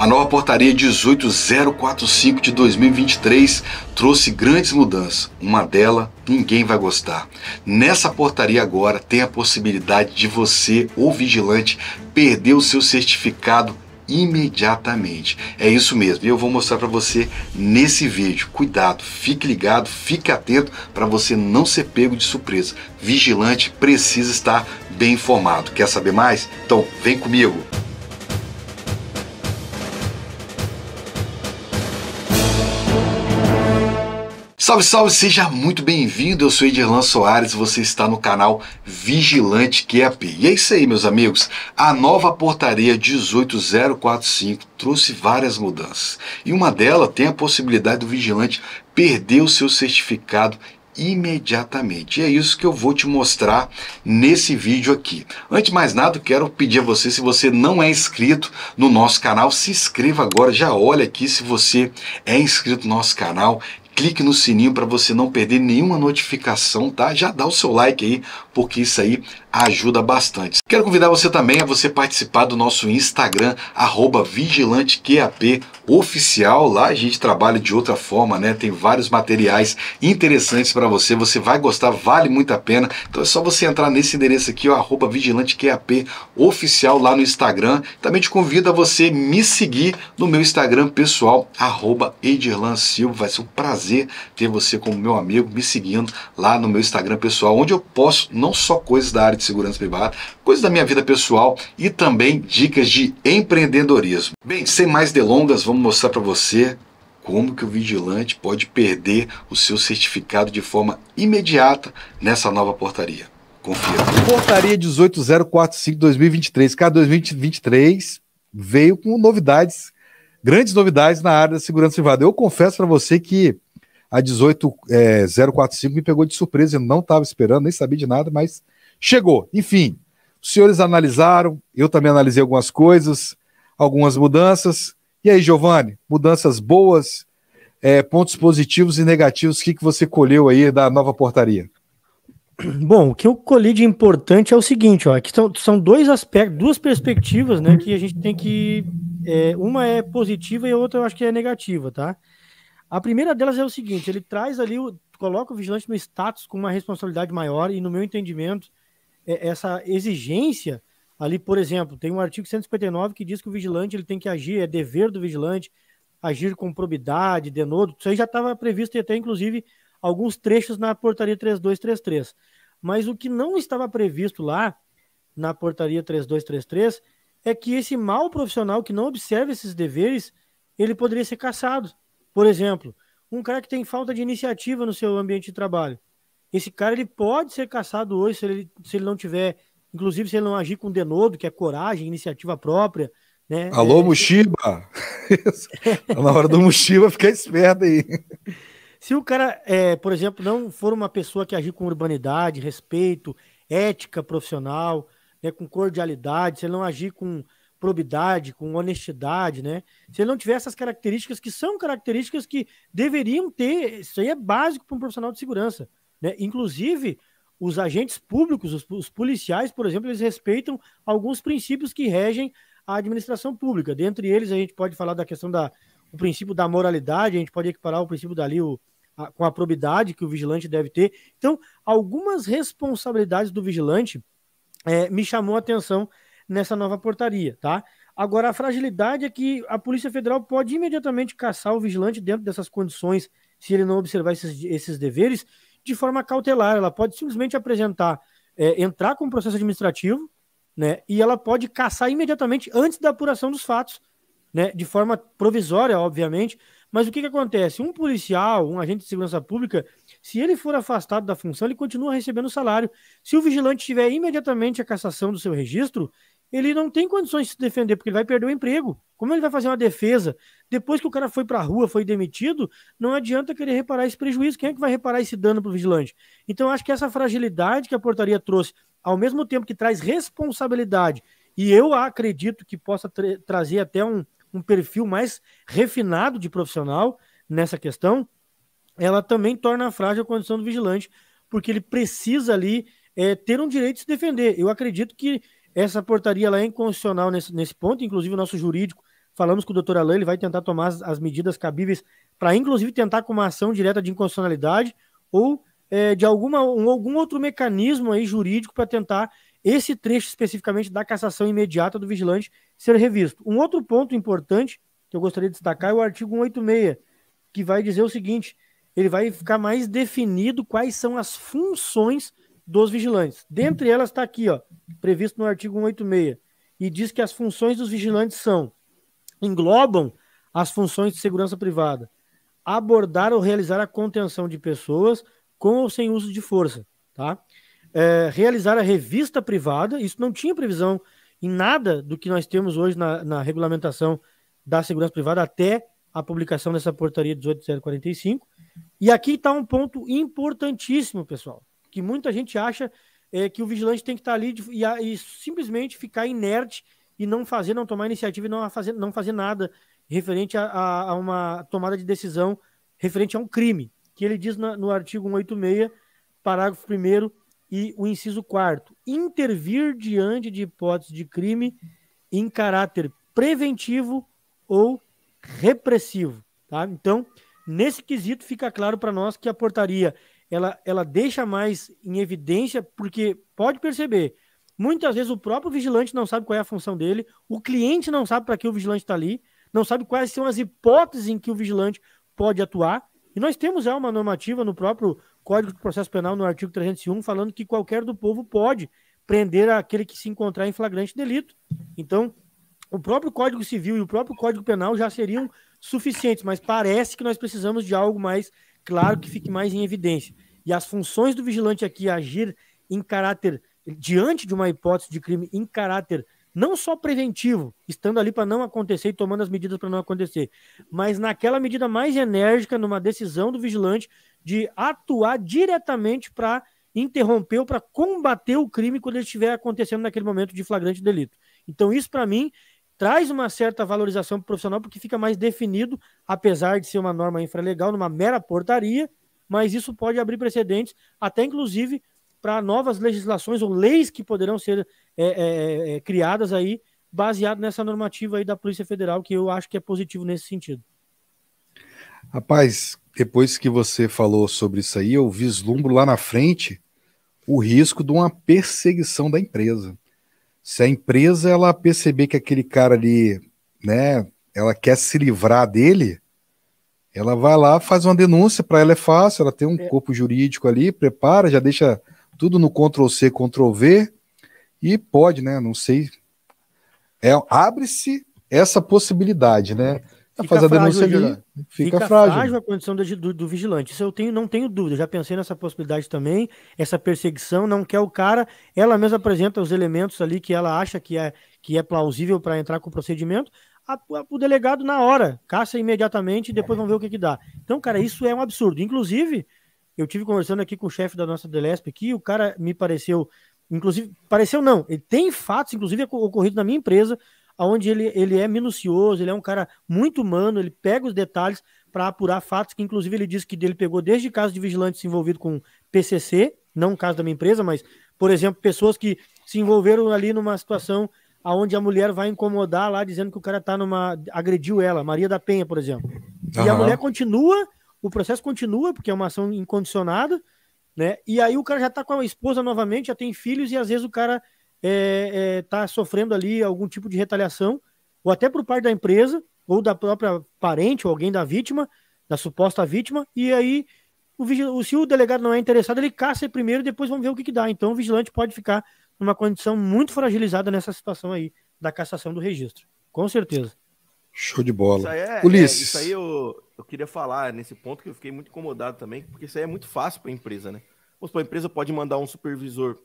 A nova portaria 18045 de 2023 trouxe grandes mudanças. Uma delas ninguém vai gostar. Nessa portaria agora tem a possibilidade de você, ou vigilante, perder o seu certificado imediatamente. É isso mesmo, eu vou mostrar para você nesse vídeo. Cuidado, fique ligado, fique atento para você não ser pego de surpresa. Vigilante precisa estar bem informado. Quer saber mais? Então, vem comigo. Salve, salve, seja muito bem-vindo. Eu sou Edirlan Soares, você está no canal Vigilante QAP. E é isso aí, meus amigos. A nova portaria 18045 trouxe várias mudanças. E uma delas tem a possibilidade do vigilante perder o seu certificado imediatamente. E é isso que eu vou te mostrar nesse vídeo aqui. Antes de mais nada, quero pedir a você, se você não é inscrito no nosso canal, se inscreva agora, já olha aqui se você é inscrito no nosso canal, clique no sininho para você não perder nenhuma notificação, tá? Já dá o seu like aí porque isso aí ajuda bastante. Quero convidar você também a você participar do nosso Instagram, VigilanteQAP oficial. Lá a gente trabalha de outra forma, né? Tem vários materiais interessantes para você. Você vai gostar, vale muito a pena. Então é só você entrar nesse endereço aqui, ó, VigilanteQAP oficial lá no Instagram. Também te convido a você me seguir no meu Instagram pessoal, arroba Edirlan Silva. Vai ser um prazer ter você como meu amigo me seguindo lá no meu Instagram pessoal, onde eu posso não só coisas da área de segurança privada, coisas da minha vida pessoal e também dicas de empreendedorismo. Bem, sem mais delongas, vamos mostrar para você como que o vigilante pode perder o seu certificado de forma imediata nessa nova portaria. Confia. Portaria 18045-2023. k 2023 veio com novidades, grandes novidades na área da segurança privada. Eu confesso para você que a 18045 é, me pegou de surpresa, eu não estava esperando, nem sabia de nada, mas chegou. Enfim, os senhores analisaram, eu também analisei algumas coisas, algumas mudanças. E aí, Giovanni, mudanças boas, é, pontos positivos e negativos, o que, que você colheu aí da nova portaria? Bom, o que eu colhi de importante é o seguinte, ó, que são, são dois aspectos, duas perspectivas, né, que a gente tem que, é, uma é positiva e a outra eu acho que é negativa, tá? A primeira delas é o seguinte: ele traz ali, o, coloca o vigilante no status com uma responsabilidade maior, e no meu entendimento, é, essa exigência ali, por exemplo, tem um artigo 159 que diz que o vigilante ele tem que agir, é dever do vigilante agir com probidade, denodo. Isso aí já estava previsto e até, inclusive, alguns trechos na portaria 3233. Mas o que não estava previsto lá na portaria 3233 é que esse mau profissional que não observa esses deveres, ele poderia ser caçado. Por exemplo, um cara que tem falta de iniciativa no seu ambiente de trabalho. Esse cara ele pode ser caçado hoje se ele, se ele não tiver, inclusive se ele não agir com denodo, que é coragem, iniciativa própria. Né? Alô, é, Mushiba! tá na hora do Mushiba fica esperto aí. Se o cara, é, por exemplo, não for uma pessoa que agir com urbanidade, respeito, ética profissional, né, com cordialidade, se ele não agir com probidade, com honestidade, né? Se ele não tiver essas características, que são características que deveriam ter, isso aí é básico para um profissional de segurança, né? Inclusive, os agentes públicos, os, os, policiais, por exemplo, eles respeitam alguns princípios que regem a administração pública. Dentre eles, a gente pode falar da questão da o princípio da moralidade, a gente pode equiparar o princípio dali o, a, com a probidade que o vigilante deve ter. Então, algumas responsabilidades do vigilante é, me chamou a atenção nessa nova portaria, tá? Agora, a fragilidade é que a Polícia Federal pode imediatamente caçar o vigilante dentro dessas condições, se ele não observar esses, esses deveres, de forma cautelar. Ela pode simplesmente apresentar, é, entrar com um processo administrativo, né? E ela pode caçar imediatamente antes da apuração dos fatos, né? De forma provisória, obviamente. Mas o que, que acontece? Um policial, um agente de segurança pública, se ele for afastado da função, ele continua recebendo salário. Se o vigilante tiver imediatamente a cassação do seu registro, ele não tem condições de se defender, porque ele vai perder o emprego. Como ele vai fazer uma defesa? Depois que o cara foi para a rua, foi demitido, não adianta querer reparar esse prejuízo. Quem é que vai reparar esse dano para o vigilante? Então, acho que essa fragilidade que a portaria trouxe, ao mesmo tempo que traz responsabilidade, e eu acredito que possa tra trazer até um, um perfil mais refinado de profissional nessa questão, ela também torna frágil a condição do vigilante, porque ele precisa ali é, ter um direito de se defender. Eu acredito que essa portaria ela é inconstitucional nesse, nesse ponto, inclusive o nosso jurídico, falamos com o doutor Alain, ele vai tentar tomar as, as medidas cabíveis para, inclusive, tentar com uma ação direta de inconstitucionalidade ou é, de alguma, um, algum outro mecanismo aí jurídico para tentar esse trecho especificamente da cassação imediata do vigilante ser revisto. Um outro ponto importante que eu gostaria de destacar é o artigo 186, que vai dizer o seguinte: ele vai ficar mais definido quais são as funções dos vigilantes. Dentre elas está aqui, ó, previsto no artigo 186, e diz que as funções dos vigilantes são englobam as funções de segurança privada, abordar ou realizar a contenção de pessoas com ou sem uso de força, tá? É, realizar a revista privada, isso não tinha previsão em nada do que nós temos hoje na, na regulamentação da segurança privada até a publicação dessa portaria 18045. E aqui está um ponto importantíssimo, pessoal que muita gente acha é, que o vigilante tem que estar tá ali de, e, e, simplesmente ficar inerte e não fazer, não tomar iniciativa e não fazer, não fazer nada referente a, a, a uma tomada de decisão referente a um crime, que ele diz na, no artigo 186, parágrafo 1 e o inciso 4 intervir diante de hipótese de crime em caráter preventivo ou repressivo, tá? Então, nesse quesito fica claro para nós que a portaria ela, ela deixa mais em evidência, porque pode perceber, muitas vezes o próprio vigilante não sabe qual é a função dele, o cliente não sabe para que o vigilante está ali, não sabe quais são as hipóteses em que o vigilante pode atuar. E nós temos já uma normativa no próprio Código de Processo Penal, no artigo 301, falando que qualquer do povo pode prender aquele que se encontrar em flagrante delito. Então, o próprio Código Civil e o próprio Código Penal já seriam suficientes, mas parece que nós precisamos de algo mais claro que fique mais em evidência. E as funções do vigilante aqui agir em caráter, diante de uma hipótese de crime, em caráter não só preventivo, estando ali para não acontecer e tomando as medidas para não acontecer, mas naquela medida mais enérgica, numa decisão do vigilante de atuar diretamente para interromper ou para combater o crime quando ele estiver acontecendo naquele momento de flagrante delito. Então, isso para mim traz uma certa valorização o profissional, porque fica mais definido, apesar de ser uma norma infralegal, numa mera portaria, mas isso pode abrir precedentes, até inclusive para novas legislações ou leis que poderão ser é, é, é, criadas aí, baseado nessa normativa aí da Polícia Federal, que eu acho que é positivo nesse sentido. Rapaz, depois que você falou sobre isso aí, eu vislumbro lá na frente o risco de uma perseguição da empresa se a empresa ela perceber que aquele cara ali, né, ela quer se livrar dele, ela vai lá, faz uma denúncia, para ela é fácil, ela tem um é. corpo jurídico ali, prepara, já deixa tudo no Ctrl C, Ctrl V e pode, né, não sei. É, abre-se essa possibilidade, né? Fica faz a denúncia ali, fica, fica frágil. frágil. a condição do, do, do, vigilante. Isso eu tenho, não tenho dúvida. Já pensei nessa possibilidade também. Essa perseguição não quer o cara. Ela mesma apresenta os elementos ali que ela acha que é, que é plausível para entrar com o procedimento. A, a, o delegado, na hora, caça imediatamente e depois vão ver o que, que dá. Então, cara, isso é um absurdo. Inclusive, eu tive conversando aqui com o chefe da nossa Delesp aqui, o cara me pareceu. Inclusive, pareceu não. Ele tem fatos, inclusive, ocorrido na minha empresa, onde ele, ele é minucioso, ele é um cara muito humano, ele pega os detalhes para apurar fatos que, inclusive, ele disse que ele pegou desde casos de vigilantes envolvido com PCC, não caso da minha empresa, mas, por exemplo, pessoas que se envolveram ali numa situação aonde a mulher vai incomodar lá, dizendo que o cara tá numa. agrediu ela, Maria da Penha, por exemplo. Uhum. E a mulher continua, o processo continua, porque é uma ação incondicionada, né? E aí o cara já tá com a esposa novamente, já tem filhos, e às vezes o cara está é, é, tá sofrendo ali algum tipo de retaliação, ou até por parte da empresa, ou da própria parente, ou alguém da vítima, da suposta vítima, e aí, o, se o delegado não é interessado, ele caça primeiro e depois vamos ver o que, que dá. Então, o vigilante pode ficar numa condição muito fragilizada nessa situação aí da cassação do registro. Com certeza. Show de bola. Isso aí, é, Ulisses. É, isso aí eu, eu queria falar nesse ponto que eu fiquei muito incomodado também, porque isso aí é muito fácil para a empresa, né? Ou a empresa pode mandar um supervisor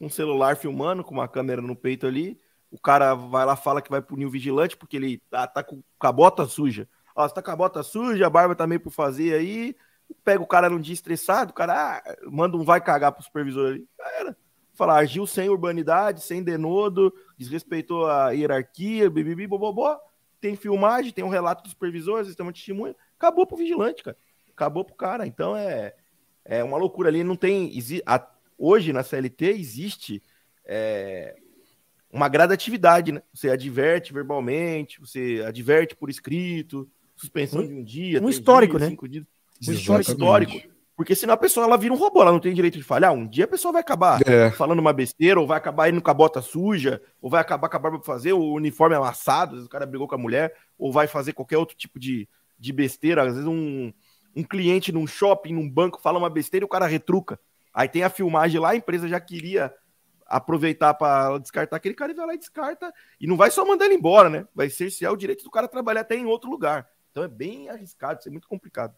um celular filmando com uma câmera no peito ali. O cara vai lá, fala que vai punir o vigilante porque ele tá, tá com a bota suja. Ó, você tá com a bota suja, a barba tá meio por fazer aí. Pega o cara num dia estressado, o cara ah, manda um vai cagar pro supervisor ali. Já era. Fala, agiu sem urbanidade, sem denodo, desrespeitou a hierarquia, bibibi, bobobó. Tem filmagem, tem um relato dos supervisores, sistema de testemunha. Acabou pro vigilante, cara. Acabou pro cara. Então é, é uma loucura ali. Não tem. A, Hoje, na CLT, existe é, uma gradatividade, né? Você adverte verbalmente, você adverte por escrito, suspensão um, de um dia. Um histórico, dias, né? Dias, um histórico, histórico. Porque senão a pessoa ela vira um robô, ela não tem direito de falhar. Ah, um dia a pessoa vai acabar é. falando uma besteira, ou vai acabar indo com a bota suja, ou vai acabar com a barba pra fazer, o uniforme amassado, o cara brigou com a mulher, ou vai fazer qualquer outro tipo de, de besteira. Às vezes um, um cliente num shopping, num banco, fala uma besteira e o cara retruca. Aí tem a filmagem lá, a empresa já queria aproveitar para descartar aquele cara e vai lá e descarta. E não vai só mandar ele embora, né? Vai é o direito do cara trabalhar até em outro lugar. Então é bem arriscado, isso é muito complicado.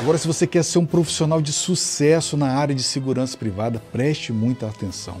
Agora, se você quer ser um profissional de sucesso na área de segurança privada, preste muita atenção.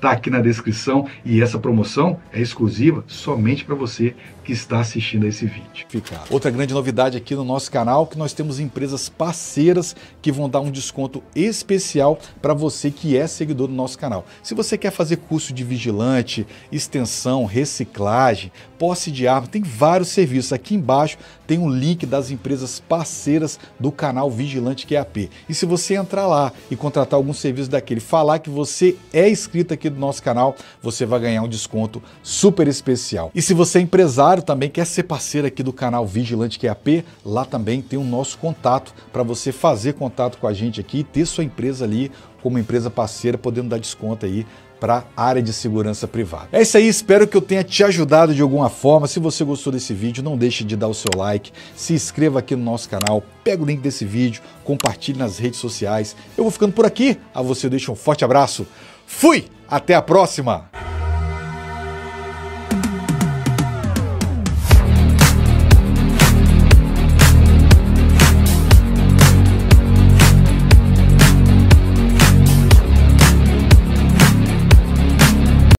está aqui na descrição e essa promoção é exclusiva somente para você que está assistindo a esse vídeo. Ficar. Outra grande novidade aqui no nosso canal que nós temos empresas parceiras que vão dar um desconto especial para você que é seguidor do nosso canal. Se você quer fazer curso de vigilante, extensão, reciclagem, posse de arma, tem vários serviços. Aqui embaixo tem um link das empresas parceiras do canal Vigilante QAP. E se você entrar lá e contratar algum serviço daquele, falar que você é inscrito aqui do nosso canal, você vai ganhar um desconto super especial. E se você é empresário também quer ser parceiro aqui do canal Vigilante QAP, é lá também tem o nosso contato para você fazer contato com a gente aqui e ter sua empresa ali como empresa parceira, podendo dar desconto aí para a área de segurança privada. É isso aí, espero que eu tenha te ajudado de alguma forma. Se você gostou desse vídeo, não deixe de dar o seu like, se inscreva aqui no nosso canal, pega o link desse vídeo, compartilhe nas redes sociais. Eu vou ficando por aqui, a você eu deixo um forte abraço, fui, até a próxima!